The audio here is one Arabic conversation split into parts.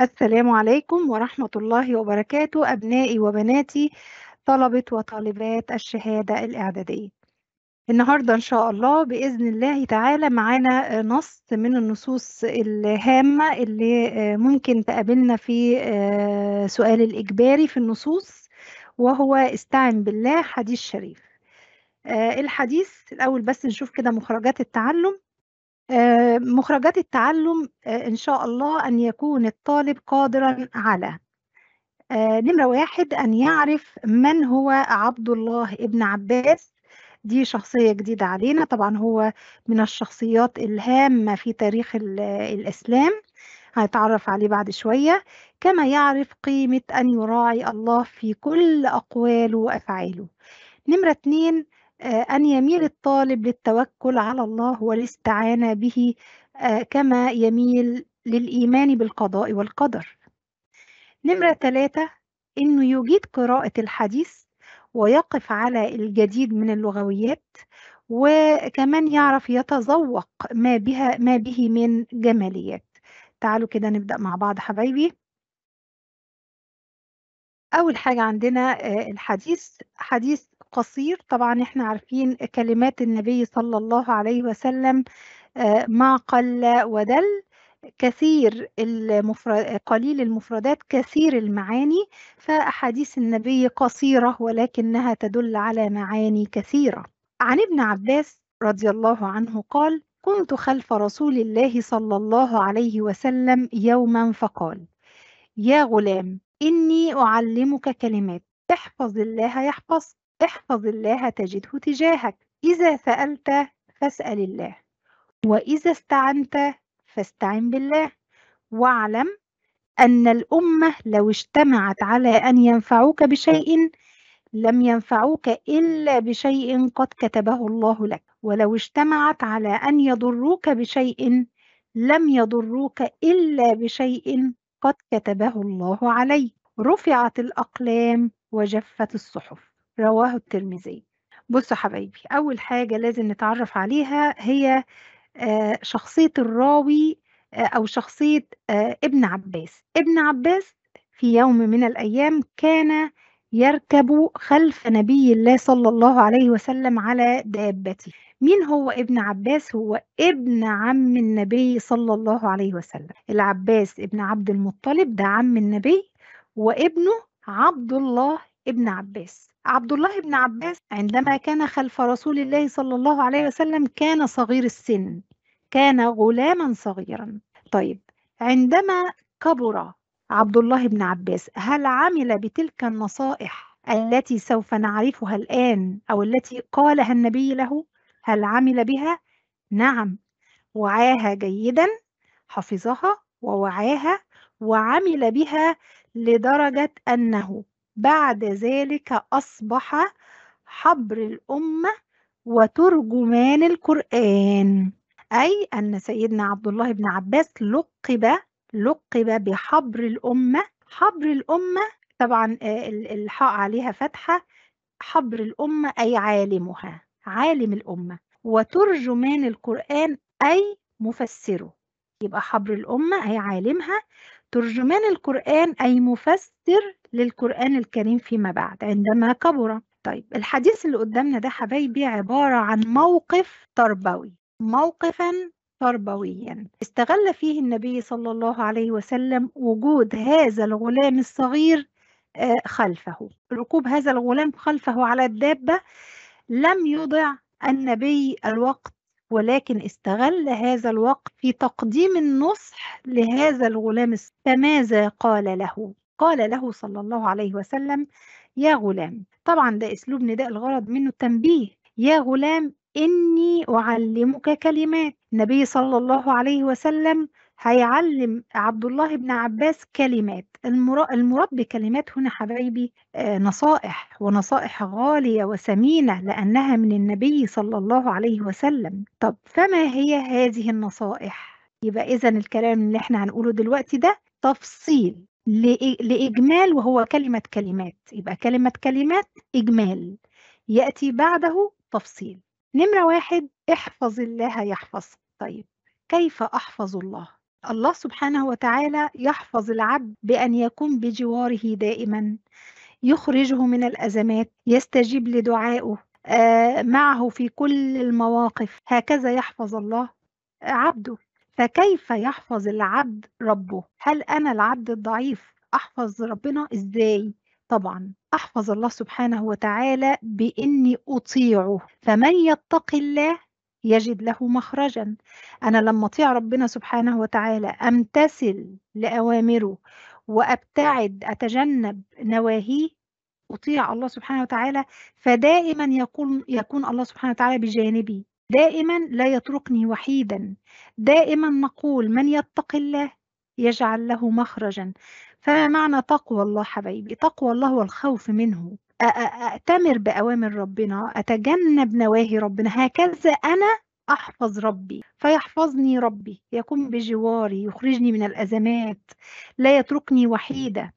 السلام عليكم ورحمة الله وبركاته أبنائي وبناتي طلبة وطالبات الشهادة الإعدادية النهاردة إن شاء الله بإذن الله تعالى معانا نص من النصوص الهامة اللي آه، ممكن تقابلنا في آه، سؤال الإجباري في النصوص وهو استعن بالله حديث شريف آه، الحديث الأول بس نشوف كده مخرجات التعلم آه، مخرجات التعلم آه، إن شاء الله أن يكون الطالب قادرا على آه، نمرة واحد أن يعرف من هو عبد الله ابن عباس دي شخصية جديدة علينا طبعا هو من الشخصيات الهامة في تاريخ الإسلام هيتعرف عليه بعد شوية كما يعرف قيمة أن يراعي الله في كل أقواله وأفعاله نمرة اتنين آه، أن يميل الطالب للتوكل على الله والاستعانة به آه، كما يميل للإيمان بالقضاء والقدر نمرة ثلاثة أنه يجيد قراءة الحديث ويقف على الجديد من اللغويات وكمان يعرف يتذوق ما بها ما به من جماليات تعالوا كده نبدأ مع بعض حبايبي أول حاجة عندنا آه، الحديث حديث قصير طبعا احنا عارفين كلمات النبي صلى الله عليه وسلم آه، ما قل ودل كثير المفرد قليل المفردات كثير المعاني فأحاديث النبي قصيرة ولكنها تدل على معاني كثيرة عن ابن عباس رضي الله عنه قال كنت خلف رسول الله صلى الله عليه وسلم يوما فقال يا غلام إني أعلمك كلمات احفظ الله يحفظك احفظ الله تجده تجاهك إذا سألت فاسأل الله وإذا استعنت فاستعن بالله واعلم أن الأمة لو اجتمعت على أن ينفعوك بشيء لم ينفعوك إلا بشيء قد كتبه الله لك ولو اجتمعت على أن يضروك بشيء لم يضروك إلا بشيء قد كتبه الله عليك رفعت الأقلام وجفت الصحف رواه الترمذي بصوا حبايبي أول حاجة لازم نتعرف عليها هي آه، شخصية الراوي آه، أو شخصية آه، ابن عباس ابن عباس في يوم من الأيام كان يركب خلف نبي الله صلى الله عليه وسلم على دابته مين هو ابن عباس هو ابن عم النبي صلى الله عليه وسلم العباس ابن عبد المطلب ده عم النبي وابنه عبد الله ابن عباس عبد الله بن عباس عندما كان خلف رسول الله صلى الله عليه وسلم كان صغير السن كان غلاما صغيرا طيب عندما كبر عبد الله بن عباس هل عمل بتلك النصائح التي سوف نعرفها الآن أو التي قالها النبي له هل عمل بها؟ نعم وعاها جيدا حفظها ووعاها وعمل بها لدرجة أنه بعد ذلك أصبح حبر الأمة وترجمان القرآن أي أن سيدنا عبد الله بن عباس لقب لقب بحبر الأمة حبر الأمة طبعا آه، الحاء عليها فتحة حبر الأمة أي عالمها عالم الأمة وترجمان القرآن أي مفسره يبقى حبر الأمة أي عالمها ترجمان القرآن أي مفسر للقرآن الكريم فيما بعد عندما كبر طيب الحديث اللي قدامنا ده حبايبي عبارة عن موقف تربوي موقفا تربويا استغل فيه النبي صلى الله عليه وسلم وجود هذا الغلام الصغير آه، خلفه ركوب هذا الغلام خلفه على الدابة لم يضع النبي الوقت ولكن استغل هذا الوقت في تقديم النصح لهذا الغلام فماذا قال له؟ قال له صلى الله عليه وسلم يا غلام طبعا ده اسلوب نداء الغرض منه التنبيه يا غلام اني اعلمك كلمات النبي صلى الله عليه وسلم هيعلم عبد الله بن عباس كلمات المراد بكلمات هنا حبايبي آه، نصائح ونصائح غالية وثمينة لأنها من النبي صلى الله عليه وسلم طب فما هي هذه النصائح؟ يبقى إذا الكلام اللي احنا هنقوله دلوقتي ده تفصيل لإجمال وهو كلمة كلمات يبقى كلمة كلمات إجمال يأتي بعده تفصيل نمرة واحد احفظ الله يحفظك طيب كيف أحفظ الله الله سبحانه وتعالى يحفظ العبد بأن يكون بجواره دائما يخرجه من الأزمات يستجيب لدعائه آه، معه في كل المواقف هكذا يحفظ الله آه، عبده فكيف يحفظ العبد ربه هل أنا العبد الضعيف أحفظ ربنا إزاي طبعا أحفظ الله سبحانه وتعالى بإني أطيعه فمن يتق الله يجد له مخرجا أنا لما أطيع ربنا سبحانه وتعالى أمتثل لأوامره وأبتعد أتجنب نواهيه أطيع الله سبحانه وتعالى فدائما يكون يكون الله سبحانه وتعالى بجانبي دائما لا يتركني وحيدا دائما نقول من يتق الله يجعل له مخرجا فما معنى تقوى الله حبايبي تقوى الله والخوف منه أأتمر بأوامر ربنا أتجنب نواهي ربنا هكذا أنا أحفظ ربي فيحفظني ربي يكون بجواري يخرجني من الأزمات لا يتركني وحيدة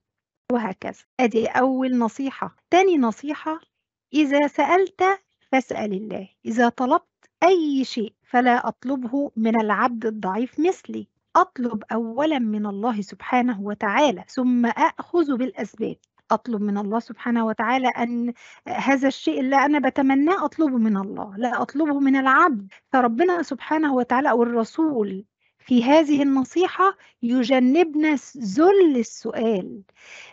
وهكذا أدي أول نصيحة تاني نصيحة إذا سألت فاسأل الله إذا طلبت أي شيء فلا أطلبه من العبد الضعيف مثلي أطلب أولا من الله سبحانه وتعالى ثم أخذ بالأسباب أطلب من الله سبحانه وتعالى أن هذا الشيء اللي أنا بتمناه أطلبه من الله لا أطلبه من العبد فربنا سبحانه وتعالى أو الرسول في هذه النصيحة يجنبنا ذل السؤال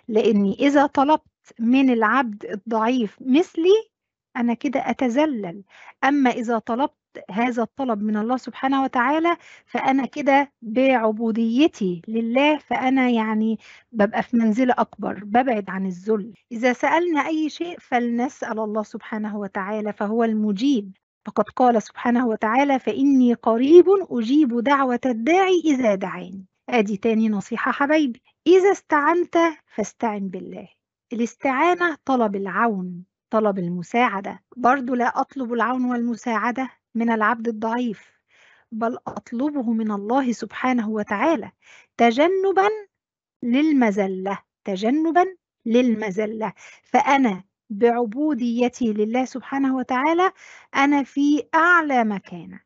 لأني إذا طلبت من العبد الضعيف مثلي أنا كده أتذلل أما إذا طلبت هذا الطلب من الله سبحانه وتعالى فأنا كده بعبوديتي لله فأنا يعني ببقى في منزلة أكبر ببعد عن الذل إذا سألنا أي شيء فلنسأل الله سبحانه وتعالى فهو المجيب فقد قال سبحانه وتعالى فإني قريب أجيب دعوة الداعي إذا دعاني أدي تاني نصيحة حبايبي إذا استعنت فاستعن بالله الاستعانة طلب العون طلب المساعدة برضو لا أطلب العون والمساعدة من العبد الضعيف بل أطلبه من الله سبحانه وتعالى تجنبا للمزلة تجنبا للمزلة فأنا بعبوديتي لله سبحانه وتعالى أنا في أعلى مكانة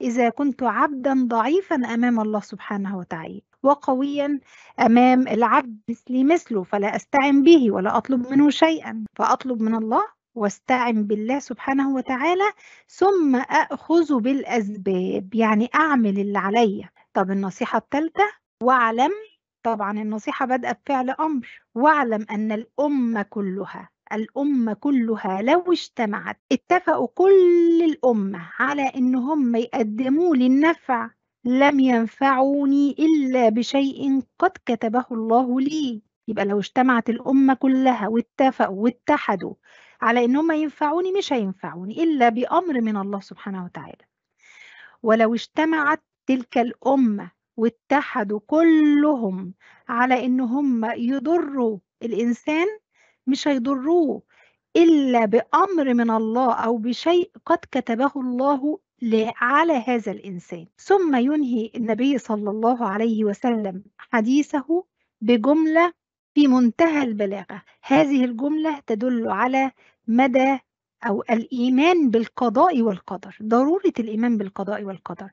إذا كنت عبدا ضعيفا أمام الله سبحانه وتعالى وقويا أمام العبد مثلي مثله فلا أستعن به ولا أطلب منه شيئا فأطلب من الله واستعن بالله سبحانه وتعالى ثم أخذ بالأسباب يعني أعمل اللي عليا طب النصيحة الثالثة واعلم طبعا النصيحة بدأ بفعل أمر واعلم أن الأمة كلها الأمة كلها لو اجتمعت اتفقوا كل الأمة على إن هم يقدموا لي النفع لم ينفعوني إلا بشيء قد كتبه الله لي يبقى لو اجتمعت الأمة كلها واتفقوا واتحدوا على إن هم ينفعوني مش هينفعوني إلا بأمر من الله سبحانه وتعالى ولو اجتمعت تلك الأمة واتحدوا كلهم على إن هم يضروا الإنسان مش هيضروه إلا بأمر من الله أو بشيء قد كتبه الله على هذا الإنسان ثم ينهي النبي صلى الله عليه وسلم حديثه بجملة في منتهى البلاغة هذه الجملة تدل على مدى أو الإيمان بالقضاء والقدر ضرورة الإيمان بالقضاء والقدر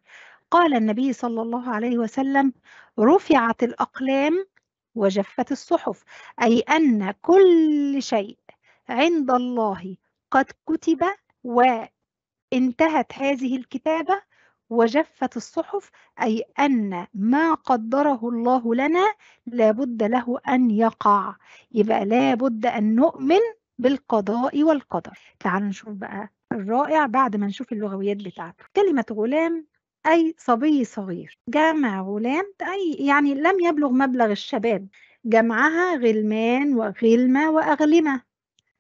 قال النبي صلى الله عليه وسلم رفعت الأقلام وجفت الصحف أي أن كل شيء عند الله قد كتب وانتهت هذه الكتابة وجفت الصحف أي أن ما قدره الله لنا لابد له أن يقع يبقى لابد أن نؤمن بالقضاء والقدر تعالوا نشوف بقى الرائع بعد ما نشوف اللغويات بتاعته كلمة غلام أي صبي صغير جمع غلام أي يعني لم يبلغ مبلغ الشباب جمعها غلمان وغلمة وأغلمة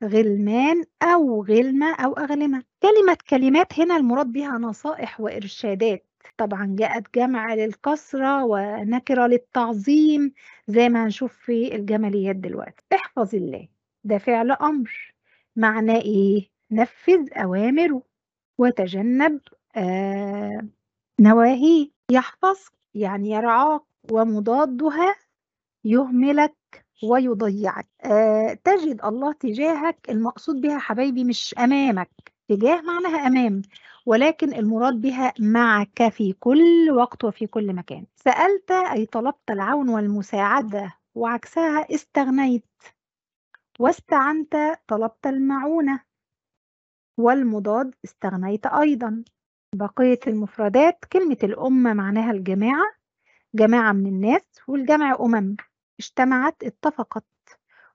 غلمان أو غلمة أو أغلمة كلمة كلمات هنا المراد بها نصائح وإرشادات طبعا جاءت جمع للكسرة ونكرة للتعظيم زي ما هنشوف في الجماليات دلوقتي احفظ الله ده فعل أمر معناه إيه؟ نفذ أوامره وتجنب آه نواهيه يحفظك يعني يرعاك ومضادها يهملك ويضيعك آه، تجد الله تجاهك المقصود بها حبايبي مش أمامك تجاه معناها أمام ولكن المراد بها معك في كل وقت وفي كل مكان سألت أي طلبت العون والمساعدة وعكسها استغنيت واستعنت طلبت المعونة والمضاد استغنيت أيضا بقية المفردات كلمة الأمة معناها الجماعة جماعة من الناس والجمع أمم اجتمعت اتفقت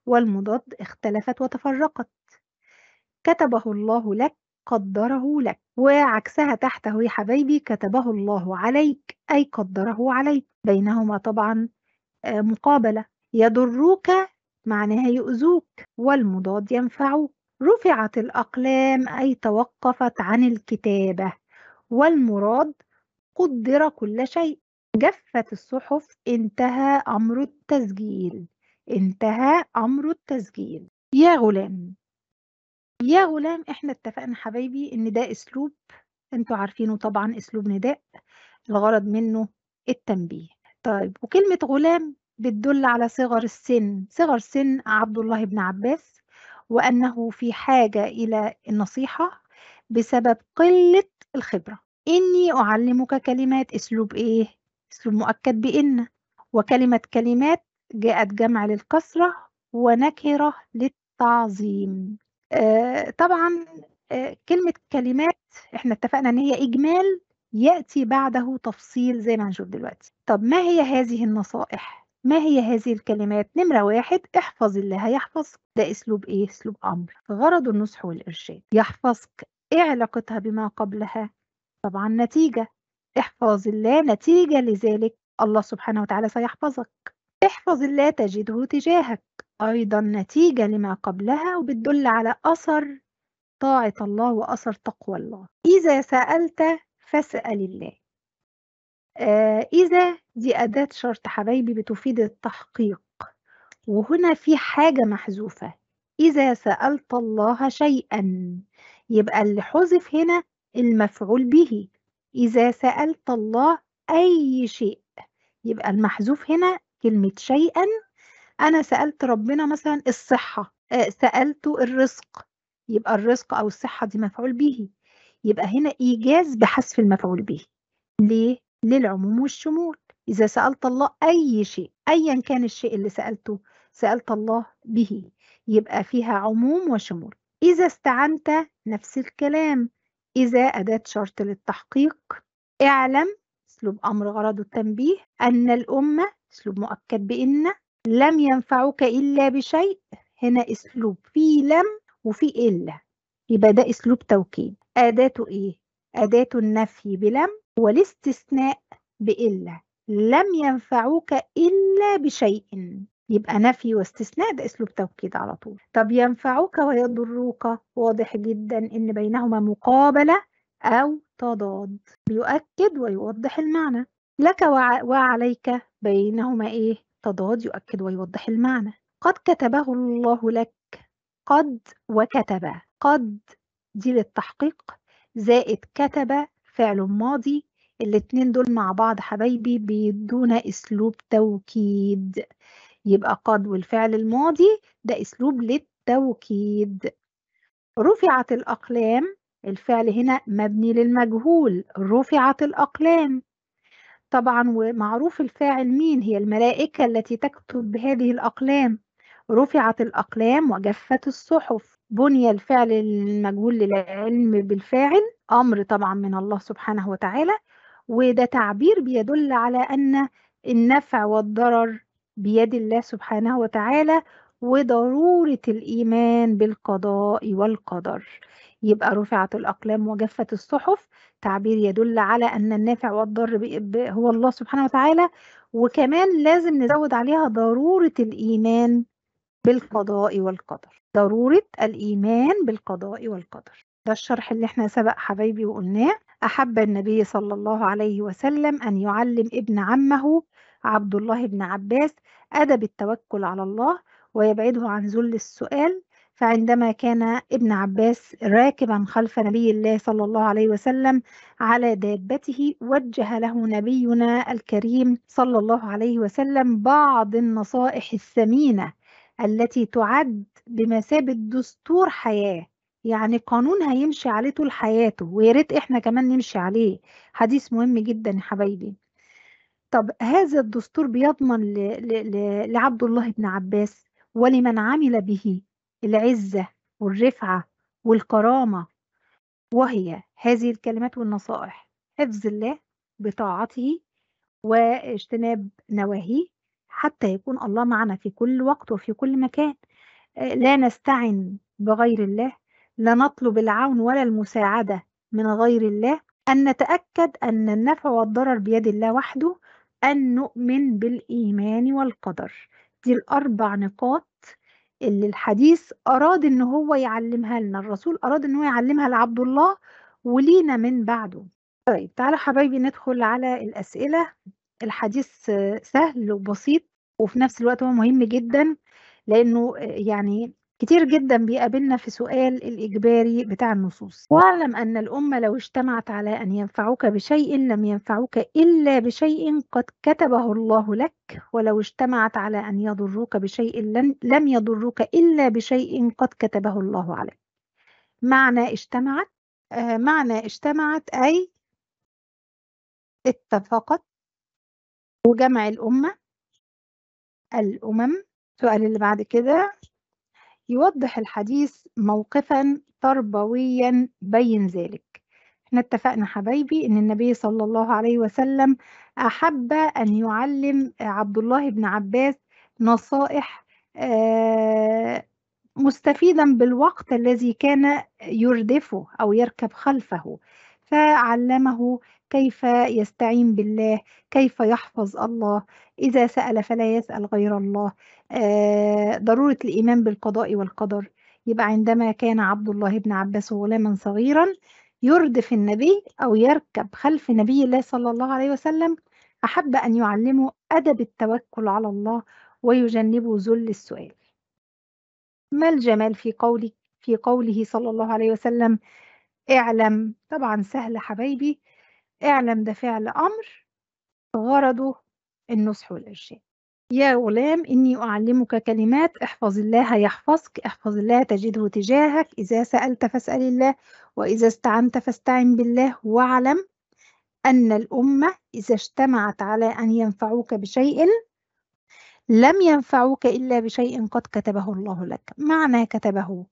والمضاد اختلفت وتفرقت كتبه الله لك قدره لك وعكسها تحته يا حبايبي كتبه الله عليك أي قدره عليك بينهما طبعا آه، مقابلة يضروك معناها يؤذوك والمضاد ينفعوك رفعت الأقلام أي توقفت عن الكتابة والمراد قدر كل شيء جفت الصحف انتهى أمر التسجيل انتهى أمر التسجيل يا غلام يا غلام احنا اتفقنا حبايبي ان ده اسلوب انتوا عارفينه طبعا اسلوب نداء الغرض منه التنبيه طيب وكلمة غلام بتدل على صغر السن صغر سن عبد الله بن عباس وأنه في حاجة إلى النصيحة بسبب قلة الخبرة إني أعلمك كلمات أسلوب إيه اسم مؤكد بإن وكلمة كلمات جاءت جمع للكسرة ونكرة للتعظيم آه طبعا آه كلمة كلمات احنا اتفقنا ان هي إجمال يأتي بعده تفصيل زي ما هنشوف دلوقتي طب ما هي هذه النصائح؟ ما هي هذه الكلمات؟ نمرة واحد احفظ اللي هيحفظ ده أسلوب إيه؟ أسلوب أمر غرض النصح والإرشاد يحفظك إيه علاقتها بما قبلها؟ طبعا نتيجة احفظ الله نتيجة لذلك الله سبحانه وتعالى سيحفظك احفظ الله تجده تجاهك أيضا نتيجة لما قبلها وبتدل على أثر طاعة الله وأثر تقوى الله إذا سألت فاسأل الله آه إذا دي أداة شرط حبايبي بتفيد التحقيق وهنا في حاجة محذوفة إذا سألت الله شيئا يبقى اللي حذف هنا المفعول به إذا سألت الله أي شيء يبقى المحذوف هنا كلمة شيئا أنا سألت ربنا مثلا الصحة آه، سألت الرزق يبقى الرزق أو الصحة دي مفعول به يبقى هنا إيجاز بحذف المفعول به ليه؟ للعموم والشمول إذا سألت الله أي شيء أيا كان الشيء اللي سألته سألت الله به يبقى فيها عموم وشمول إذا استعنت نفس الكلام إذا أداة شرط للتحقيق اعلم أسلوب أمر غرضه التنبيه أن الأمة أسلوب مؤكد بإن لم ينفعك إلا بشيء هنا أسلوب في لم وفي إلا يبقى ده أسلوب توكيد أداته إيه؟ أداة النفي بلم والاستثناء بإلا لم ينفعوك إلا بشيء يبقى نفي واستثناء ده اسلوب توكيد على طول طب ينفعوك ويضروك واضح جدا ان بينهما مقابله او تضاد بيؤكد ويوضح المعنى لك وعليك بينهما ايه تضاد يؤكد ويوضح المعنى قد كتبه الله لك قد وكتب قد دي للتحقيق زائد كتب فعل ماضي الاتنين دول مع بعض حبايبي بيدونا اسلوب توكيد يبقى قد والفعل الماضي ده أسلوب للتوكيد رفعت الأقلام الفعل هنا مبني للمجهول رفعت الأقلام طبعا ومعروف الفاعل مين هي الملائكة التي تكتب هذه الأقلام رفعت الأقلام وجفت الصحف بني الفعل المجهول للعلم بالفاعل أمر طبعا من الله سبحانه وتعالى وده تعبير بيدل على أن النفع والضرر بيد الله سبحانه وتعالى وضرورة الإيمان بالقضاء والقدر يبقى رفعت الأقلام وجفت الصحف تعبير يدل على أن النافع والضر هو الله سبحانه وتعالى وكمان لازم نزود عليها ضرورة الإيمان بالقضاء والقدر ضرورة الإيمان بالقضاء والقدر ده الشرح اللي احنا سبق حبايبي وقلناه أحب النبي صلى الله عليه وسلم أن يعلم ابن عمه عبد الله بن عباس أدب التوكل على الله ويبعده عن ذل السؤال فعندما كان ابن عباس راكبا خلف نبي الله صلى الله عليه وسلم على دابته وجه له نبينا الكريم صلى الله عليه وسلم بعض النصائح الثمينه التي تعد بمثابه دستور حياه يعني قانون هيمشي عليه طول حياته ويا ريت احنا كمان نمشي عليه حديث مهم جدا يا حبايبي طب هذا الدستور بيضمن ل... ل... ل... لعبد الله بن عباس ولمن عمل به العزة والرفعة والكرامة وهي هذه الكلمات والنصائح حفظ الله بطاعته واجتناب نواهيه حتى يكون الله معنا في كل وقت وفي كل مكان لا نستعن بغير الله لا نطلب العون ولا المساعدة من غير الله أن نتأكد أن النفع والضرر بيد الله وحده أن نؤمن بالإيمان والقدر دي الأربع نقاط اللي الحديث أراد إن هو يعلمها لنا الرسول أراد إن هو يعلمها لعبد الله ولينا من بعده طيب تعالوا حبايبي ندخل على الأسئلة الحديث سهل وبسيط وفي نفس الوقت هو مهم جدا لأنه يعني كتير جدا بيقابلنا في سؤال الإجباري بتاع النصوص واعلم أن الأمة لو اجتمعت على أن ينفعوك بشيء لم ينفعوك إلا بشيء قد كتبه الله لك ولو اجتمعت على أن يضروك بشيء لم يضروك إلا بشيء قد كتبه الله عليك معنى اجتمعت آه، معنى اجتمعت أي اتفقت وجمع الأمة الأمم السؤال اللي بعد كده يوضح الحديث موقفا تربويا بين ذلك احنا اتفقنا حبايبي ان النبي صلى الله عليه وسلم احب ان يعلم عبد الله بن عباس نصائح آه، مستفيدا بالوقت الذي كان يردفه او يركب خلفه فعلمه كيف يستعين بالله، كيف يحفظ الله، إذا سأل فلا يسأل غير الله، آه، ضرورة الإيمان بالقضاء والقدر، يبقى عندما كان عبد الله بن عباس غلامًا صغيرًا يردف النبي أو يركب خلف نبي الله صلى الله عليه وسلم، أحب أن يعلمه أدب التوكل على الله ويجنبه ذل السؤال. ما الجمال في قولك في قوله صلى الله عليه وسلم اعلم طبعا سهل حبايبي اعلم ده فعل أمر غرضه النصح والإرشاد يا غلام إني أعلمك كلمات احفظ الله يحفظك احفظ الله تجده تجاهك إذا سألت فاسأل الله وإذا استعنت فاستعن بالله واعلم أن الأمة إذا اجتمعت على أن ينفعوك بشيء لم ينفعوك إلا بشيء قد كتبه الله لك معنى كتبه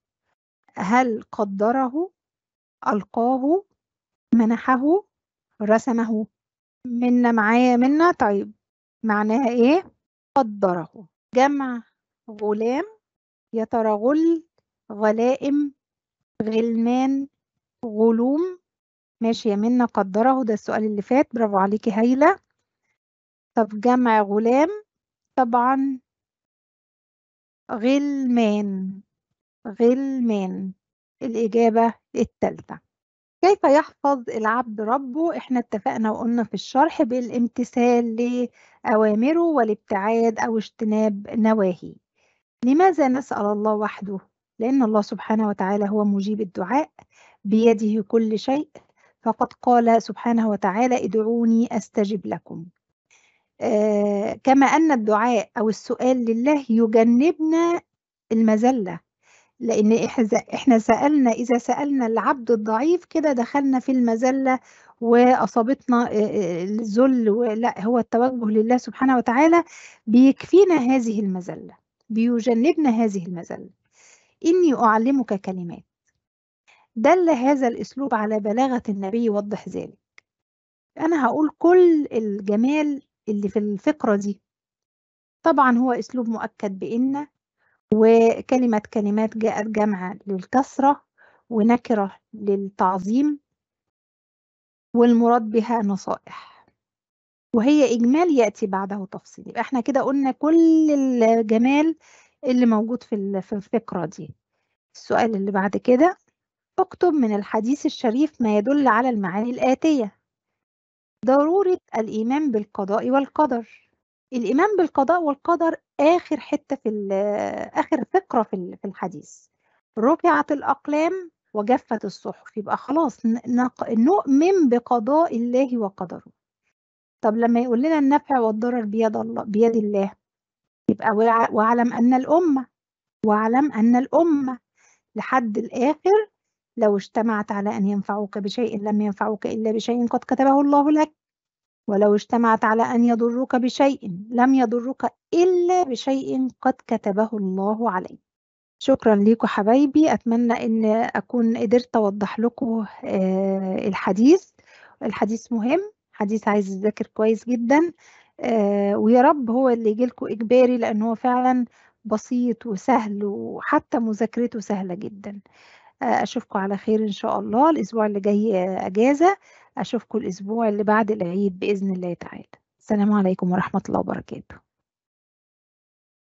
هل قدره ألقاه منحه رسمه منا معايا منا طيب معناها إيه؟ قدره جمع غلام يترغل غلائم غلمان غلوم ماشي يا منا قدره ده السؤال اللي فات برافو عليكي هايلة طب جمع غلام طبعا غلمان غلمان الإجابة الثالثة كيف يحفظ العبد ربه احنا اتفقنا وقلنا في الشرح بالامتثال لأوامره والابتعاد أو اجتناب نواهيه لماذا نسأل الله وحده؟ لأن الله سبحانه وتعالى هو مجيب الدعاء بيده كل شيء فقد قال سبحانه وتعالى ادعوني أستجب لكم آه كما أن الدعاء أو السؤال لله يجنبنا المذلة لأن إحنا سألنا إذا سألنا العبد الضعيف كده دخلنا في المذلة وأصابتنا الذل ولا هو التوجه لله سبحانه وتعالى بيكفينا هذه المذلة بيجنبنا هذه المذلة إني أعلمك كلمات دل هذا الأسلوب على بلاغة النبي يوضح ذلك أنا هقول كل الجمال اللي في الفقرة دي طبعا هو أسلوب مؤكد بإن وكلمة كلمات جاءت جمعة للكسرة ونكرة للتعظيم والمراد بها نصائح وهي إجمال يأتي بعده تفصيل يبقى احنا كده قلنا كل الجمال اللي موجود في الفقرة دي السؤال اللي بعد كده اكتب من الحديث الشريف ما يدل على المعاني الآتية ضرورة الإيمان بالقضاء والقدر الإيمان بالقضاء والقدر آخر حتة في آخر فقرة في في الحديث رفعت الأقلام وجفت الصحف يبقى خلاص نؤمن بقضاء الله وقدره طب لما يقول لنا النفع والضرر بيد الله بيد الله يبقى واعلم أن الأمة واعلم أن الأمة لحد الآخر لو اجتمعت على أن ينفعوك بشيء لم ينفعوك إلا بشيء قد كتبه الله لك ولو اجتمعت على أن يضرك بشيء لم يضرك إلا بشيء قد كتبه الله عليك شكرا لكم حبايبي أتمنى أن أكون قدرت أوضح لكم آه، الحديث الحديث مهم حديث عايز يذاكر كويس جدا آه، ويا رب هو اللي لكم إجباري لأن هو فعلا بسيط وسهل وحتى مذاكرته سهلة جدا أشوفكم على خير إن شاء الله الأسبوع اللي جاي آه، أجازة أشوفكم الأسبوع اللي بعد العيد بإذن الله تعالى السلام عليكم ورحمة الله وبركاته